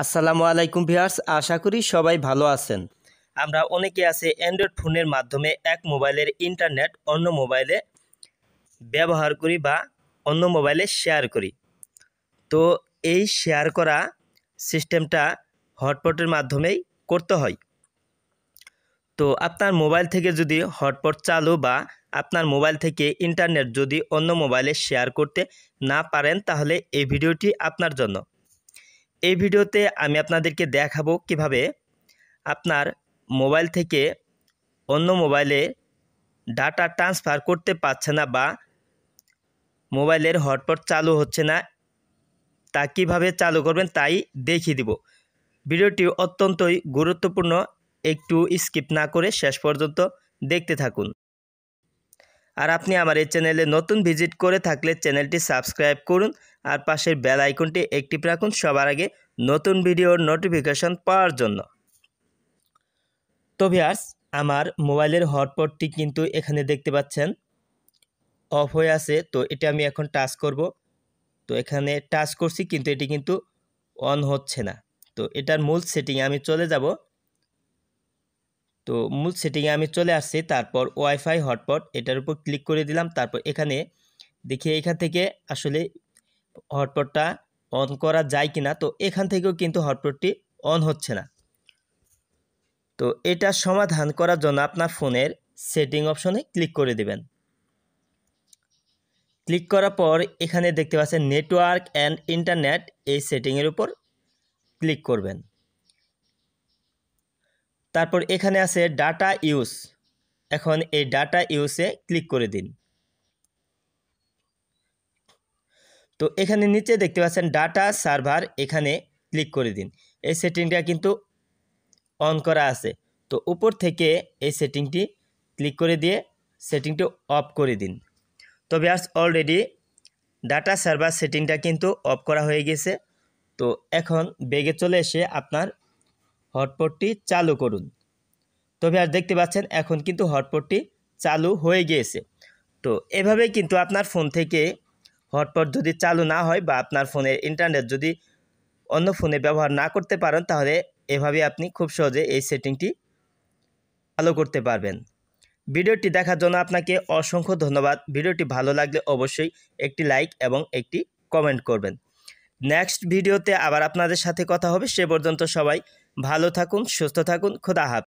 আসসালামু আলাইকুম ভিয়ার্স আশা করি সবাই ভালো আছেন আমরা অনেকে আছে অ্যান্ড্রয়েড ফোনের মাধ্যমে এক মোবাইলের ইন্টারনেট অন্য মোবাইলে ব্যবহার করি বা অন্য মোবাইলে শেয়ার করি তো এই শেয়ার করা সিস্টেমটা হটপটের মাধ্যমেই করতে হয় তো আপনার মোবাইল থেকে যদি হটপট চালু বা আপনার মোবাইল থেকে ইন্টারনেট যদি অন্য মোবাইলে শেয়ার করতে না পারেন তাহলে এই ভিডিওটি আপনার জন্য এই ভিডিওতে আমি আপনাদেরকে দেখাবো কিভাবে আপনার মোবাইল থেকে অন্য মোবাইলে ডাটা ট্রান্সফার করতে পারছে না বা মোবাইলের হটপট চালু হচ্ছে না তা কীভাবে চালু করবেন তাই দেখিয়ে দিব ভিডিওটি অত্যন্তই গুরুত্বপূর্ণ একটু স্কিপ না করে শেষ পর্যন্ত দেখতে থাকুন আর আপনি আমার এই চ্যানেলে নতুন ভিজিট করে থাকলে চ্যানেলটি সাবস্ক্রাইব করুন আর পাশের বেল আইকনটি একটিভ রাখুন সবার আগে নতুন ভিডিওর নোটিফিকেশন পাওয়ার জন্য তো ভিয়ার্স আমার মোবাইলের হটপটটি কিন্তু এখানে দেখতে পাচ্ছেন অফ হয়ে আছে তো এটা আমি এখন টাচ করব তো এখানে টাচ করছি কিন্তু এটি কিন্তু অন হচ্ছে না তো এটার মূল সেটিং আমি চলে যাব তো মূল সেটিংয়ে আমি চলে আসছি তারপর ওয়াইফাই হটপট এটার উপর ক্লিক করে দিলাম তারপর এখানে দেখি এখান থেকে আসলে হটপটটা অন করা যায় কি না তো এখান থেকেও কিন্তু হটপটটি অন হচ্ছে না তো এটা সমাধান করার জন্য আপনার ফোনের সেটিং অপশনে ক্লিক করে দেবেন ক্লিক করার পর এখানে দেখতে পাচ্ছেন নেটওয়ার্ক অ্যান্ড ইন্টারনেট এই সেটিংয়ের উপর ক্লিক করবেন তারপর এখানে আছে ডাটা ইউজ এখন এই ডাটা ইউসে ক্লিক করে দিন তো এখানে নিচে দেখতে পাচ্ছেন ডাটা সার্ভার এখানে ক্লিক করে দিন এই সেটিংটা কিন্তু অন করা আছে তো উপর থেকে এই সেটিংটি ক্লিক করে দিয়ে সেটিংটি অফ করে দিন তো ব্যাস অলরেডি ডাটা সার্ভার সেটিংটা কিন্তু অফ করা হয়ে গেছে তো এখন বেগে চলে এসে আপনার হটপটটি চালু করুন তো আর দেখতে পাচ্ছেন এখন কিন্তু হটপটটি চালু হয়ে গিয়েছে তো এভাবে কিন্তু আপনার ফোন থেকে হটপট যদি চালু না হয় বা আপনার ফোনের ইন্টারনেট যদি অন্য ফোনে ব্যবহার না করতে পারেন তাহলে এভাবে আপনি খুব সহজে এই সেটিংটি চালু করতে পারবেন ভিডিওটি দেখার জন্য আপনাকে অসংখ্য ধন্যবাদ ভিডিওটি ভালো লাগলে অবশ্যই একটি লাইক এবং একটি কমেন্ট করবেন নেক্সট ভিডিওতে আবার আপনাদের সাথে কথা হবে সে পর্যন্ত সবাই ভালো থাকুন সুস্থ থাকুন খোদা হাফ